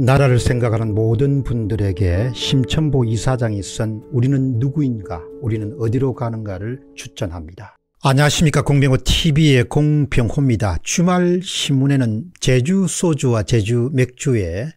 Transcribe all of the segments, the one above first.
나라를 생각하는 모든 분들에게 심천보 이사장이 쓴 우리는 누구인가 우리는 어디로 가는가를 추천합니다. 안녕하십니까 공병호TV의 공병호입니다. 주말 신문에는 제주 소주와 제주 맥주의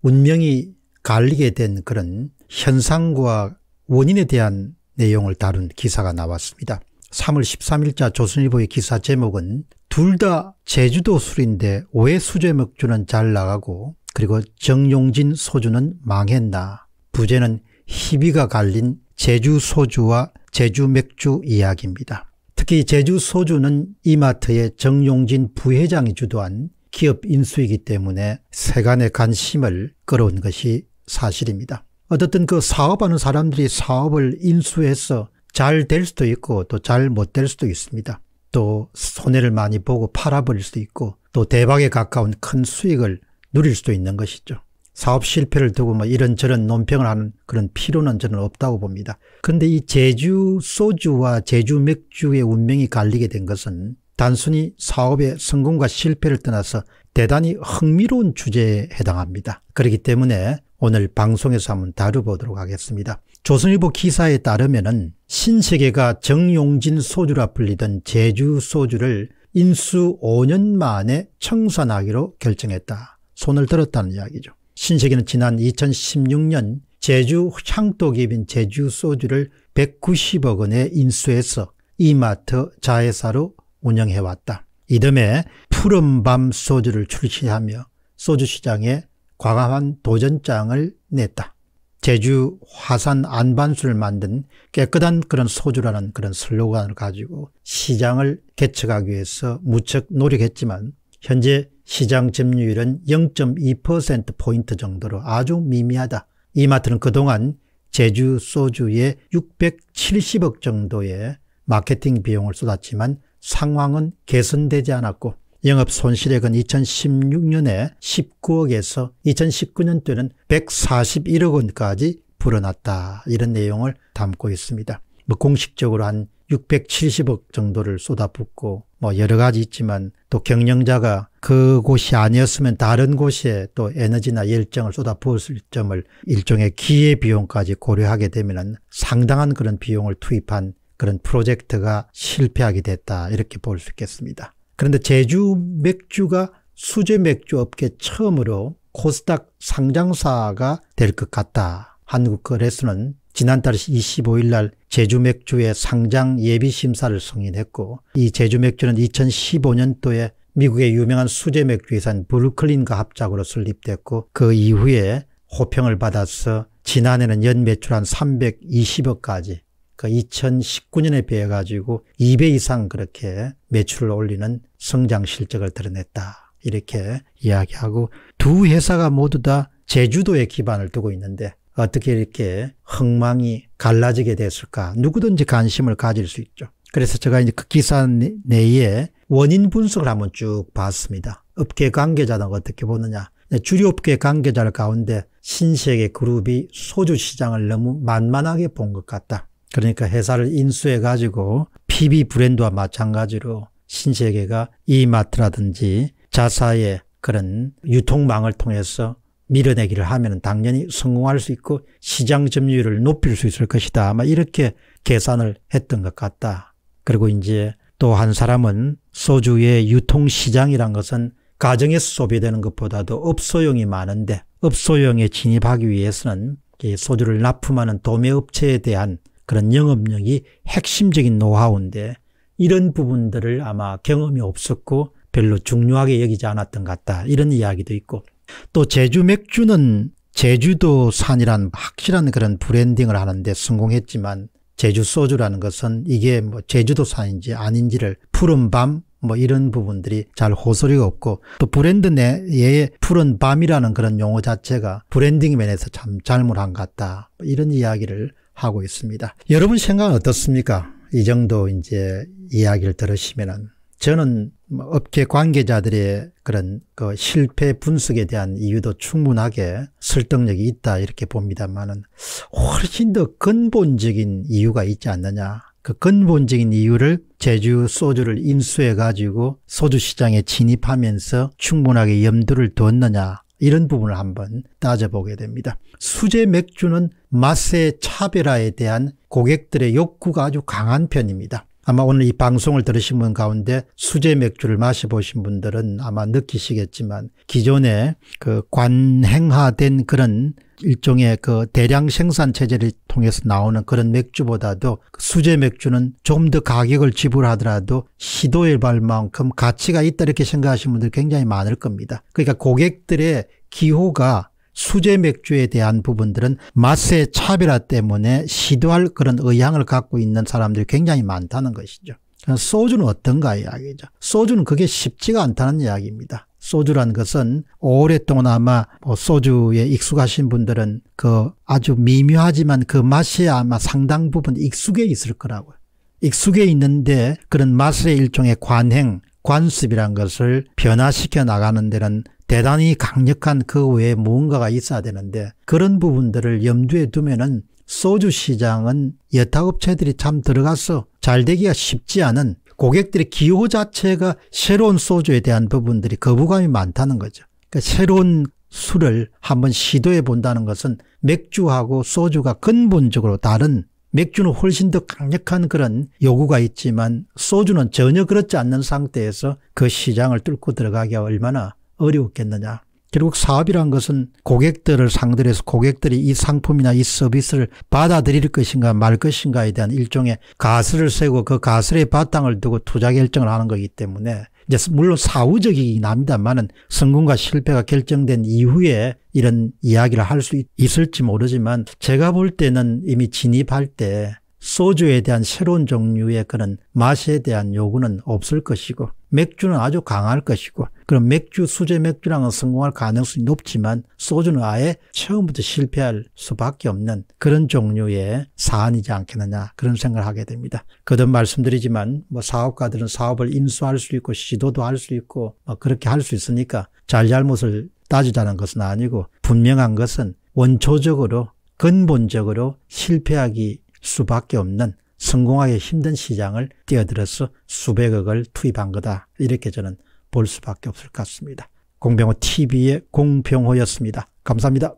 운명이 갈리게 된 그런 현상과 원인에 대한 내용을 다룬 기사가 나왔습니다. 3월 13일자 조선일보의 기사 제목은 둘 다 제주도 술인데 왜 수제 맥주는 잘 나가고 그리고 정용진 소주는 망했다 부제는 희비가 갈린 제주 소주와 제주 맥주 이야기입니다. 특히 제주 소주는 이마트의 정용진 부회장이 주도한 기업 인수이기 때문에 세간의 관심을 끌어온 것이 사실입니다. 어쨌든 그 사업하는 사람들이 사업을 인수해서 잘 될 수도 있고 또 잘 못 될 수도 있습니다. 또 손해를 많이 보고 팔아버릴 수도 있고 또 대박에 가까운 큰 수익을 누릴 수도 있는 것이죠. 사업 실패를 두고 뭐 이런저런 논평을 하는 그런 필요는 저는 없다고 봅니다. 그런데 이 제주 소주와 제주 맥주의 운명이 갈리게 된 것은 단순히 사업의 성공과 실패를 떠나서 대단히 흥미로운 주제에 해당합니다. 그렇기 때문에 오늘 방송에서 한번 다뤄보도록 하겠습니다. 조선일보 기사에 따르면 신세계가 정용진 소주라 불리던 제주 소주를 인수 5년 만에 청산하기로 결정했다. 손을 들었다는 이야기죠. 신세계는 지난 2016년 제주 향토기업인 제주 소주를 190억 원에 인수해서 이마트 자회사로 운영해왔다. 이듬해 푸른밤 소주를 출시하며 소주 시장에 과감한 도전장을 냈다. 제주 화산 안반수를 만든 깨끗한 그런 소주라는 그런 슬로건을 가지고 시장을 개척하기 위해서 무척 노력했지만 현재 시장 점유율은 0.2%포인트 정도로 아주 미미하다. 이마트는 그동안 제주 소주에 670억 정도의 마케팅 비용을 쏟았지만 상황은 개선되지 않았고 영업 손실액은 2016년에 19억에서 2019년 도에는 141억 원까지 불어났다. 이런 내용을 담고 있습니다. 뭐 공식적으로 한 670억 정도를 쏟아붓고 뭐 여러 가지 있지만 또 경영자가 그곳이 아니었으면 다른 곳에 또 에너지나 열정을 쏟아부었을 점을 일종의 기회비용까지 고려하게 되면 상당한 그런 비용을 투입한 그런 프로젝트가 실패하게 됐다 이렇게 볼 수 있겠습니다. 그런데 제주 맥주가 수제 맥주 업계 처음으로 코스닥 상장사가 될 것 같다. 한국 거래소는 지난달 25일 날 제주 맥주의 상장 예비 심사를 승인했고 이 제주 맥주는 2015년도에 미국의 유명한 수제 맥주 회사인 브루클린과 합작으로 설립됐고 그 이후에 호평을 받아서 지난해는 연 매출 한 320억까지 그 2019년에 비해 가지고 2배 이상 그렇게 매출을 올리는 성장 실적을 드러냈다. 이렇게 이야기하고 두 회사가 모두 다 제주도에 기반을 두고 있는데 어떻게 이렇게 흥망이 갈라지게 됐을까 누구든지 관심을 가질 수 있죠. 그래서 제가 이제 그 기사 내에 원인 분석을 한번 쭉 봤습니다. 업계 관계자는 어떻게 보느냐. 네, 주류 업계 관계자를 가운데 신세계 그룹이 소주 시장을 너무 만만하게 본 것 같다. 그러니까 회사를 인수해 가지고 PB 브랜드와 마찬가지로 신세계가 이마트라든지 자사의 그런 유통망을 통해서 밀어내기를 하면 당연히 성공할 수 있고 시장 점유율을 높일 수 있을 것이다. 아마 이렇게 계산을 했던 것 같다. 그리고 이제 또 한 사람은 소주의 유통시장이란 것은 가정에서 소비되는 것보다도 업소용이 많은데 업소용에 진입하기 위해서는 소주를 납품하는 도매업체에 대한 그런 영업력이 핵심적인 노하우인데 이런 부분들을 아마 경험이 없었고 별로 중요하게 여기지 않았던 것 같다. 이런 이야기도 있고 또 제주 맥주는 제주도산이란 확실한 그런 브랜딩을 하는데 성공했지만 제주 소주라는 것은 이게 뭐 제주도산인지 아닌지를 푸른 밤 뭐 이런 부분들이 잘 호소리가 없고 또 브랜드 내에 푸른 밤이라는 그런 용어 자체가 브랜딩 면에서 참 잘못한 것 같다 뭐 이런 이야기를 하고 있습니다. 여러분 생각은 어떻습니까? 이 정도 이제 이야기를 들으시면은 저는 뭐 업계 관계자들의 그런 그 실패 분석에 대한 이유도 충분하게 설득력이 있다 이렇게 봅니다만은 훨씬 더 근본적인 이유가 있지 않느냐. 그 근본적인 이유를 제주 소주를 인수해 가지고 소주 시장에 진입하면서 충분하게 염두를 뒀느냐 이런 부분을 한번 따져보게 됩니다. 수제 맥주는 맛의 차별화에 대한 고객들의 욕구가 아주 강한 편입니다. 아마 오늘 이 방송을 들으신 분 가운데 수제 맥주를 마셔보신 분들은 아마 느끼시겠지만 기존에 그 관행화된 그런 일종의 그 대량 생산 체제를 통해서 나오는 그런 맥주보다도 그 수제 맥주는 좀 더 가격을 지불하더라도 시도해 볼 만큼 가치가 있다 이렇게 생각하시는 분들 굉장히 많을 겁니다. 그러니까 고객들의 기호가 수제 맥주에 대한 부분들은 맛의 차별화 때문에 시도할 그런 의향을 갖고 있는 사람들이 굉장히 많다는 것이죠. 소주는 어떤가 이야기죠. 소주는 그게 쉽지가 않다는 이야기입니다. 소주란 것은 오랫동안 아마 뭐 소주에 익숙하신 분들은 그 아주 미묘하지만 그 맛이 아마 상당 부분 익숙해 있을 거라고요. 익숙해 있는데 그런 맛의 일종의 관행, 관습이란 것을 변화시켜 나가는 데는 대단히 강력한 그 외에 무언가가 있어야 되는데 그런 부분들을 염두에 두면은 소주 시장은 여타업체들이 참 들어가서 잘 되기가 쉽지 않은 고객들의 기호 자체가 새로운 소주에 대한 부분들이 거부감이 많다는 거죠. 그러니까 새로운 술을 한번 시도해 본다는 것은 맥주하고 소주가 근본적으로 다른 맥주는 훨씬 더 강력한 그런 요구가 있지만 소주는 전혀 그렇지 않는 상태에서 그 시장을 뚫고 들어가기가 얼마나 어려웠겠느냐. 결국 사업이란 것은 고객들을 상대로 해서 고객들이 이 상품이나 이 서비스를 받아들일 것인가 말 것인가에 대한 일종의 가설을 세우고 그 가설의 바탕을 두고 투자 결정을 하는 거기 때문에 이제 물론 사후적이긴 합니다만은 성공과 실패가 결정된 이후에 이런 이야기를 할 수 있을지 모르지만 제가 볼 때는 이미 진입할 때 소주에 대한 새로운 종류의 그런 맛에 대한 요구는 없을 것이고 맥주는 아주 강할 것이고 그럼 맥주 수제 맥주랑은 성공할 가능성이 높지만 소주는 아예 처음부터 실패할 수밖에 없는 그런 종류의 사안이지 않겠느냐 그런 생각을 하게 됩니다. 거듭 말씀드리지만 뭐 사업가들은 사업을 인수할 수 있고 시도도 할 수 있고 뭐 그렇게 할 수 있으니까 잘잘못을 따지자는 것은 아니고 분명한 것은 원초적으로 근본적으로 실패하기 수밖에 없는 성공하기 힘든 시장을 뛰어들어서 수백억을 투입한 거다. 이렇게 저는 볼 수밖에 없을 것 같습니다. 공병호 TV의 공병호였습니다. 감사합니다.